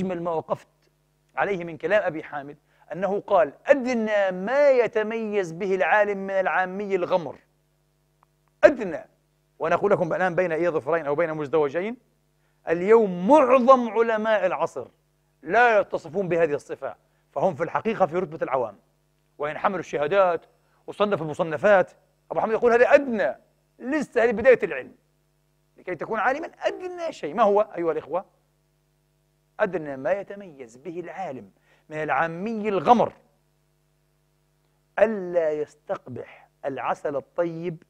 أجمل ما وقفت عليه من كلام أبي حامد أنه قال أدنى ما يتميز به العالم من العامي الغمر أدنى وأنا أقول لكم الآن بين أي ظفرين أو بين مزدوجين اليوم معظم علماء العصر لا يتصفون بهذه الصفة فهم في الحقيقة في رتبة العوام وإن حملوا الشهادات وصنفوا المصنفات أبو حمد يقول هذا أدنى لسه بداية العلم لكي تكون عالما أدنى شيء ما هو أيها الإخوة أدنى ما يتميز به العالم من العامي الغمر ألا يستقبح العسل الطيب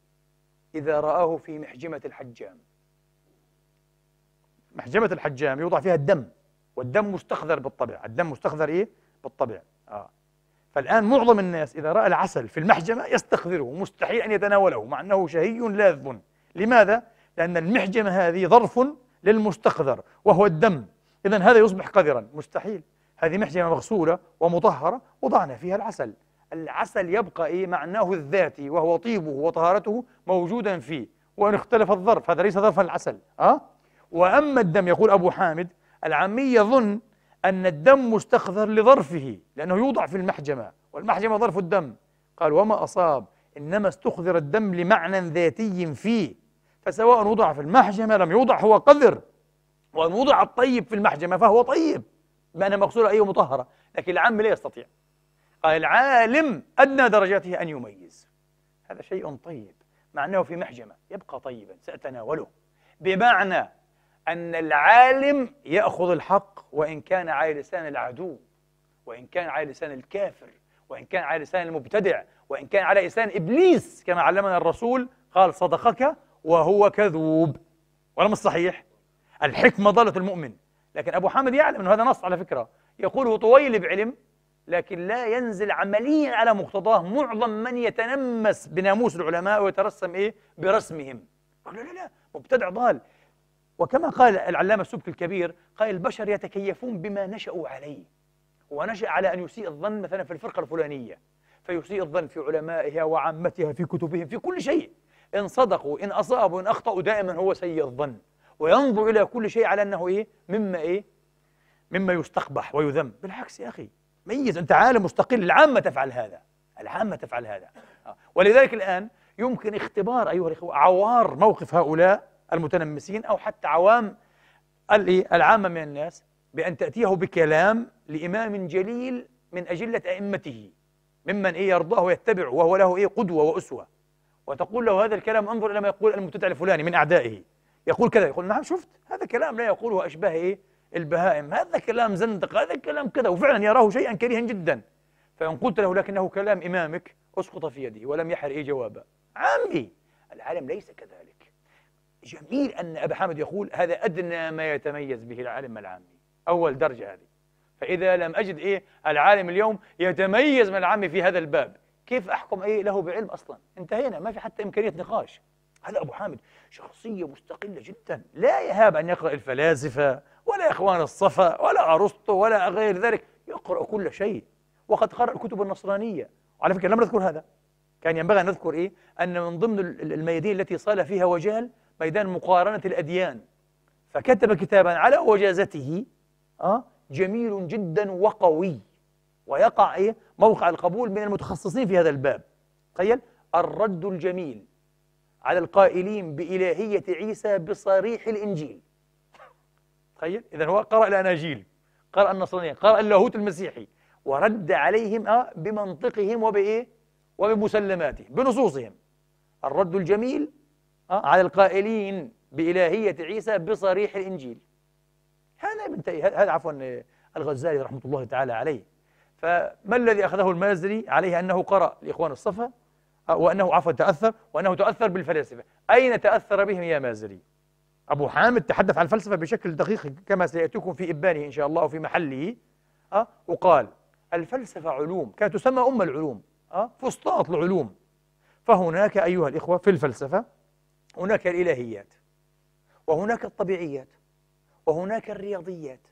إذا رآه في محجمة الحجام محجمة الحجام يوضع فيها الدم والدم مستخذر بالطبع الدم مستخذر إيه؟ بالطبع آه. فالآن معظم الناس إذا رأى العسل في المحجمة يستخذره مستحيل أن يتناوله مع أنه شهي لاذ لماذا؟ لأن المحجمة هذه ظرف للمستخذر وهو الدم إذا هذا يصبح قذرا مستحيل هذه محجمة مغسولة ومطهرة وضعنا فيها العسل العسل يبقى إيه معناه الذاتي وهو طيبه وطهارته موجودا فيه وإن اختلف الظرف هذا ليس ظرفا العسل أه؟ وأما الدم يقول أبو حامد العامي يظن أن الدم مستخذر لظرفه لأنه يوضع في المحجمة والمحجمة ظرف الدم قال وما أصاب إنما استخذر الدم لمعنى ذاتي فيه فسواء وضع في المحجمة لم يوضع هو قذر وأن وضع الطيب في المحجمة فهو طيب بمعنى مغسولة أيه مطهرة لكن العام لا يستطيع قال العالم أدنى درجاته أن يميز هذا شيء طيب معناه في محجمة يبقى طيبا سأتناوله بمعنى أن العالم يأخذ الحق وإن كان على لسان العدو وإن كان على لسان الكافر وإن كان على لسان المبتدع وإن كان على لسان إبليس كما علمنا الرسول قال صدقك وهو كذوب ولم الصحيح الحكمة ضالة المؤمن لكن أبو حامد يعلم أن هذا نص على فكرة يقوله طويل بعلم لكن لا ينزل عمليا على مقتضاه معظم من يتنمس بناموس العلماء ويترسم إيه برسمهم لا لا لا مبتدع ضال وكما قال العلامة السبكي الكبير قال البشر يتكيفون بما نشأوا عليه ونشأ على أن يسيء الظن مثلا في الفرقة الفلانية فيسيء الظن في علمائها وعامتها في كتبهم في كل شيء إن صدقوا إن أصابوا إن أخطأوا دائما هو سيء الظن وينظر إلى كل شيء على أنه إيه مما إيه مما يستقبح ويذم بالعكس يا أخي ميز أنت عالم مستقل العامة تفعل هذا العامة تفعل هذا آه. ولذلك الآن يمكن اختبار أيها الإخوة عوار موقف هؤلاء المتنمسين أو حتى عوام إيه؟ العامة من الناس بأن تأتيه بكلام لإمام جليل من أجلة أئمته ممن إيه يرضاه ويتبعه وهو له إيه قدوة وأسوة وتقول له هذا الكلام انظر إلى ما يقول المبتدع الفلاني من أعدائه يقول كذا يقول نعم شفت هذا كلام لا يقوله أشباه إيه البهائم هذا كلام زندق هذا كلام كذا وفعلا يراه شيئا كريها جدا فإن قلت له لكنه كلام إمامك أسقط في يده ولم يحر إيه جوابا عمي العالم ليس كذلك جميل أن أبا حامد يقول هذا أدنى ما يتميز به العالم العامي أول درجة هذه فإذا لم أجد إيه العالم اليوم يتميز من العامي في هذا الباب كيف أحكم إيه له بعلم أصلا انتهينا ما في حتى إمكانية نقاش هلا أبو حامد شخصية مستقلة جدا لا يهاب أن يقرأ الفلاسفة ولا إخوان الصفا ولا أرسطو ولا غير ذلك يقرأ كل شيء وقد قرأ الكتب النصرانية وعلى فكرة لم نذكر هذا كان ينبغي أن نذكر إيه أن من ضمن الميادين التي صال فيها وجهل ميدان مقارنة الأديان فكتب كتابا على وجازته أه جميل جدا وقوي ويقع إيه موقع القبول من المتخصصين في هذا الباب تخيل الرد الجميل على القائلين بإلهية عيسى بصريح الإنجيل تخيل طيب، إذا هو قرأ الأناجيل قرأ النصرانية قرأ اللاهوت المسيحي ورد عليهم آه، بمنطقهم وبإيه وبمسلماتهم بنصوصهم الرد الجميل آه، على القائلين بإلهية عيسى بصريح الإنجيل هذا هذا عفوا آه، الغزالي رحمة الله تعالى عليه فما الذي أخذه المازري عليه أنه قرأ لإخوان الصفا وأنه عفوا تأثر وأنه تأثر بالفلاسفة أين تأثر بهم يا مازري أبو حامد تحدث عن الفلسفة بشكل دقيق كما سيأتيكم في إبانه إن شاء الله وفي محله أه؟ وقال الفلسفة علوم كانت تسمى أم العلوم أه؟ فسطاط العلوم فهناك أيها الإخوة في الفلسفة هناك الإلهيات وهناك الطبيعيات وهناك الرياضيات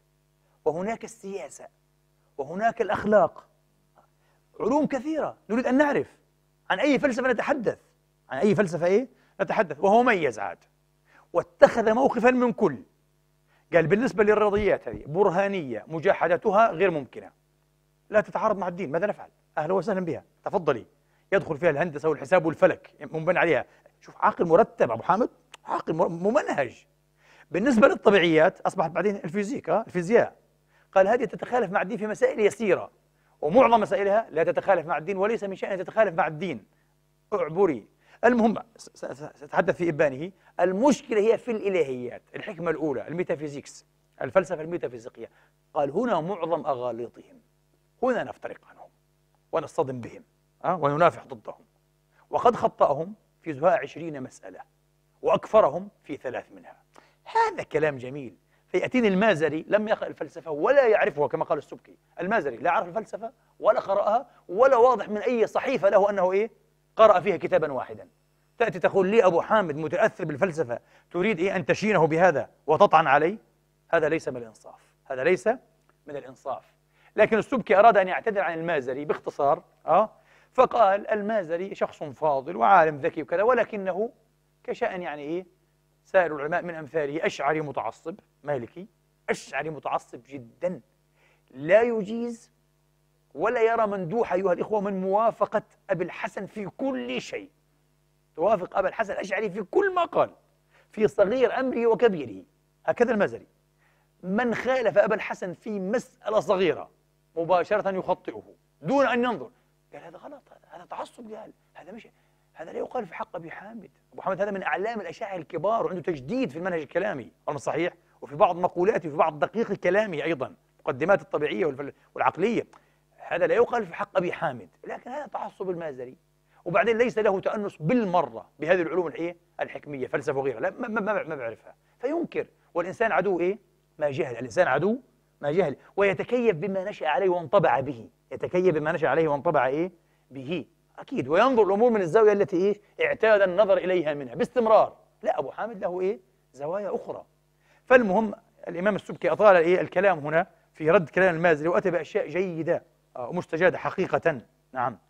وهناك السياسة وهناك الأخلاق علوم كثيرة نريد أن نعرف عن أي فلسفة نتحدث عن أي فلسفة إيه نتحدث وهو ميز عاد واتخذ موقفا من كل قال بالنسبة للرياضيات هذه برهانية مجاحدتها غير ممكنة لا تتعارض مع الدين ماذا نفعل أهلا وسهلا بها تفضلي يدخل فيها الهندسة والحساب والفلك منبنى عليها شوف عقل مرتب أبو حامد عقل ممنهج بالنسبة للطبيعيات أصبحت بعدين الفيزيكا الفيزياء قال هذه تتخالف مع الدين في مسائل يسيرة ومعظم مسائلها لا تتخالف مع الدين وليس من شأنها تتخالف مع الدين اعبري المهم سأتحدث في إبانه المشكلة هي في الإلهيات الحكمة الأولى الميتافيزيكس الفلسفة الميتافيزيقية قال هنا معظم أغاليطهم هنا نفترق عنهم ونصطدم بهم أه؟ وننافح ضدهم وقد خطأهم في زهاء عشرين مسألة وأكفرهم في ثلاث منها هذا كلام جميل فيأتيني المازري لم يقرأ الفلسفة ولا يعرفها كما قال السبكي المازري لا يعرف الفلسفة ولا قرأها ولا واضح من أي صحيفة له أنه إيه قرأ فيها كتابا واحدا تأتي تقول لي أبو حامد متأثر بالفلسفة تريد إيه أن تشينه بهذا وتطعن عليه هذا ليس من الإنصاف هذا ليس من الإنصاف لكن السبكي أراد أن يعتذر عن المازري باختصار أه فقال المازري شخص فاضل وعالم ذكي وكذا ولكنه كشأن يعني إيه سائر العلماء من أمثاله أشعري متعصب مالكي أشعري متعصب جدا لا يجيز ولا يرى مندوح أيها الإخوة من موافقة أبي الحسن في كل شيء توافق أبا الحسن الأشعري في كل ما قال في صغير أمره وكبيره هكذا المزري من خالف أبا الحسن في مسألة صغيرة مباشرة يخطئه دون أن ينظر قال هذا غلط هذا تعصب قال هذا مش هذا لا يقال في حق ابي حامد ابو حامد هذا من اعلام الاشاعره الكبار وعنده تجديد في المنهج الكلامي هذا صحيح وفي بعض مقولاته وفي بعض دقيق كلامه ايضا المقدمات الطبيعيه والعقليه هذا لا يقال في حق ابي حامد لكن هذا تعصب المازري وبعدين ليس له تانس بالمره بهذه العلوم الايه الحكميه فلسفه وغيرها لا ما, ما, ما بعرفها فينكر والانسان عدو ايه ما جهل الانسان عدو ما جهل ويتكيف بما نشا عليه وانطبع به يتكيف بما نشا عليه وانطبع ايه به أكيد وينظر الأمور من الزاوية التي إيه؟ اعتاد النظر إليها منها باستمرار لا أبو حامد له إيه؟ زوايا أخرى فالمهم الإمام السبكي أطال إيه الكلام هنا في رد كلام المازري وأتى بأشياء جيدة آه، مستجادة حقيقة نعم